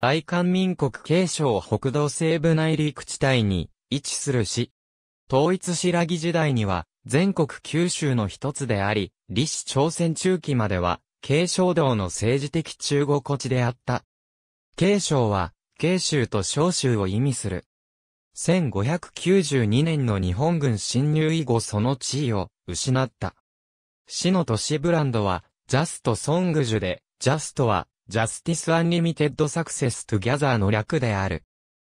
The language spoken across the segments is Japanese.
愛韓民国慶省北道西部内陸地帯に位置する市。統一白木時代には全国九州の一つであり、李氏朝鮮中期までは慶省道の政治的中国地であった。慶省は慶州と小州を意味する。1592年の日本軍侵入以後その地位を失った。市の都市ブランドはジャストソングジュで、ジャストはジャスティス・アンリミテッド・サクセス・トゥ・ギャザーの略である。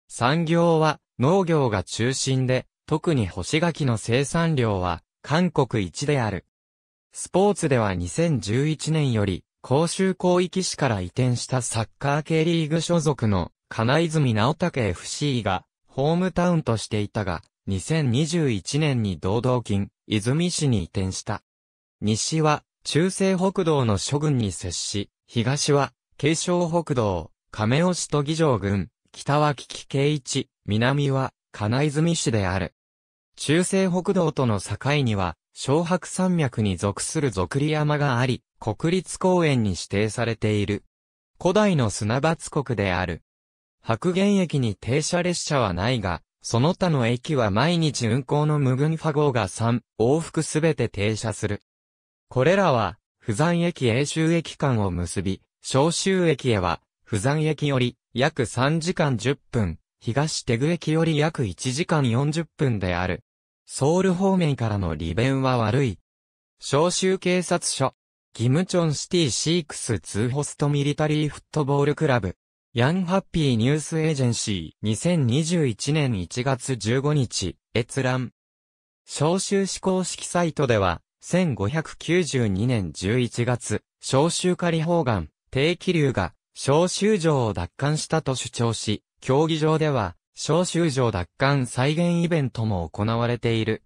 産業は農業が中心で、特に干し柿の生産量は韓国一である。スポーツでは2011年より、甲州広域市から移転したサッカー系リーグ所属の金泉直武 FC がホームタウンとしていたが、2021年に堂々金、泉市に移転した。西は中西北道の諸郡に接し、東は京祥北道、亀尾市と議場郡、北は危機慶一、南は金泉市である。中西北道との境には、小白山脈に属する俗里山があり、国立公園に指定されている。古代の砂罰国である。白原駅に停車列車はないが、その他の駅は毎日運行の無群ファ号が3、往復すべて停車する。これらは、不山駅永州駅間を結び、召州駅へは、釜山駅より約3時間10分、東手具駅より約1時間40分である。ソウル方面からの利便は悪い。召州警察署、ギムチョンシティシークス2ホストミリタリーフットボールクラブ、ヤンハッピーニュースエージェンシー2021年1月15日、閲覧。召州市行式サイトでは、1592年11月、召集仮方眼。定期流が小州城を奪還したと主張し、競技場では小州城奪還再現イベントも行われている。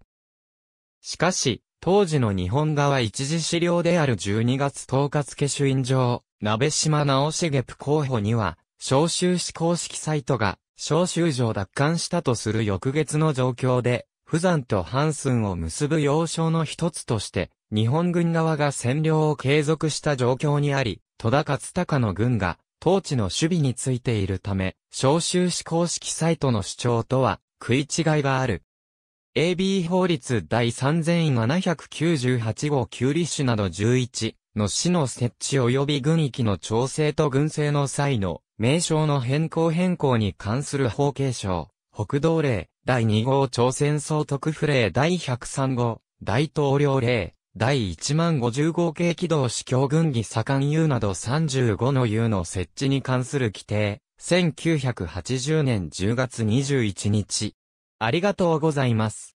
しかし、当時の日本側一時資料である12月10日付主印上、鍋島直茂プ候補には、召集市公式サイトが、召集城奪還したとする翌月の状況で、富山とス寸を結ぶ要衝の一つとして、日本軍側が占領を継続した状況にあり、戸田勝隆の軍が、当地の守備についているため、召集士公式サイトの主張とは、食い違いがある。AB 法律第3798号旧立種など11の市の設置及び軍域の調整と軍政の際の名称の変更変更に関する法継承、北道令第2号朝鮮総督府令第103号、大統領令第1万50号系機動司教軍技左官 U など35の U の設置に関する規定、1980年10月21日。ありがとうございます。